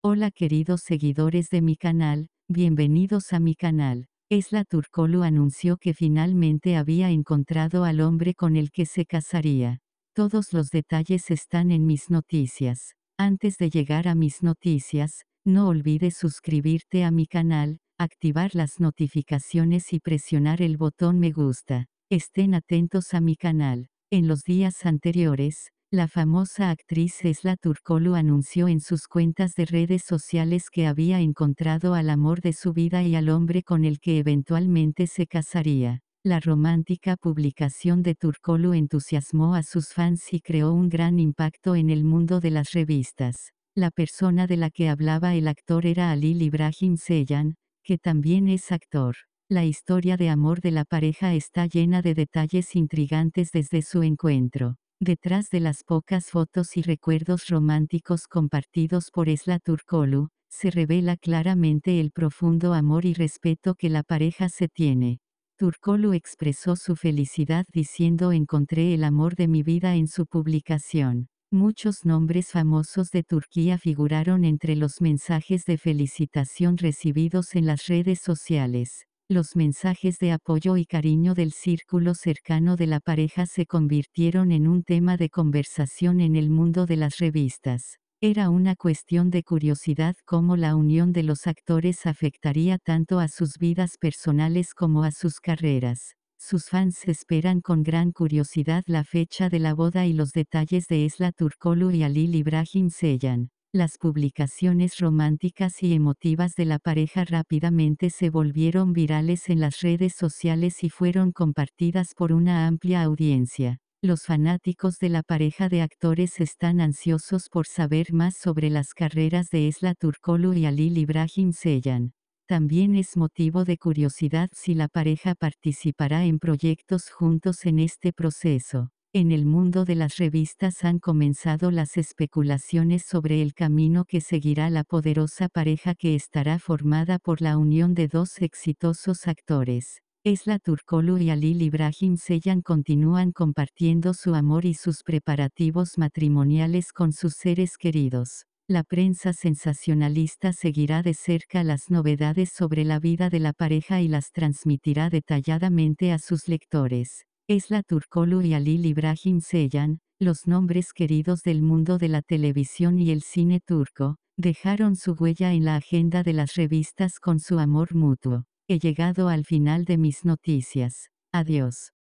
Hola queridos seguidores de mi canal, bienvenidos a mi canal. Esla Turcolu anunció que finalmente había encontrado al hombre con el que se casaría. Todos los detalles están en mis noticias. Antes de llegar a mis noticias, no olvides suscribirte a mi canal, activar las notificaciones y presionar el botón me gusta. Estén atentos a mi canal. En los días anteriores, la famosa actriz Esla Turcolo anunció en sus cuentas de redes sociales que había encontrado al amor de su vida y al hombre con el que eventualmente se casaría. La romántica publicación de Turcolo entusiasmó a sus fans y creó un gran impacto en el mundo de las revistas. La persona de la que hablaba el actor era Ali Ibrahim Seyan, que también es actor. La historia de amor de la pareja está llena de detalles intrigantes desde su encuentro. Detrás de las pocas fotos y recuerdos románticos compartidos por Esla Turkolu, se revela claramente el profundo amor y respeto que la pareja se tiene. Turkolu expresó su felicidad diciendo encontré el amor de mi vida en su publicación. Muchos nombres famosos de Turquía figuraron entre los mensajes de felicitación recibidos en las redes sociales. Los mensajes de apoyo y cariño del círculo cercano de la pareja se convirtieron en un tema de conversación en el mundo de las revistas. Era una cuestión de curiosidad cómo la unión de los actores afectaría tanto a sus vidas personales como a sus carreras. Sus fans esperan con gran curiosidad la fecha de la boda y los detalles de Esla Turkolu y Alí Ibrahim Seyan. Las publicaciones románticas y emotivas de la pareja rápidamente se volvieron virales en las redes sociales y fueron compartidas por una amplia audiencia. Los fanáticos de la pareja de actores están ansiosos por saber más sobre las carreras de Esla Turkolu y Ali Ibrahim Seyan. También es motivo de curiosidad si la pareja participará en proyectos juntos en este proceso. En el mundo de las revistas han comenzado las especulaciones sobre el camino que seguirá la poderosa pareja que estará formada por la unión de dos exitosos actores. Esla Turkolu y Ali Ibrahim Seyan continúan compartiendo su amor y sus preparativos matrimoniales con sus seres queridos. La prensa sensacionalista seguirá de cerca las novedades sobre la vida de la pareja y las transmitirá detalladamente a sus lectores. Esla Turcolu y Alil Ibrahim Seyan, los nombres queridos del mundo de la televisión y el cine turco, dejaron su huella en la agenda de las revistas con su amor mutuo. He llegado al final de mis noticias. Adiós.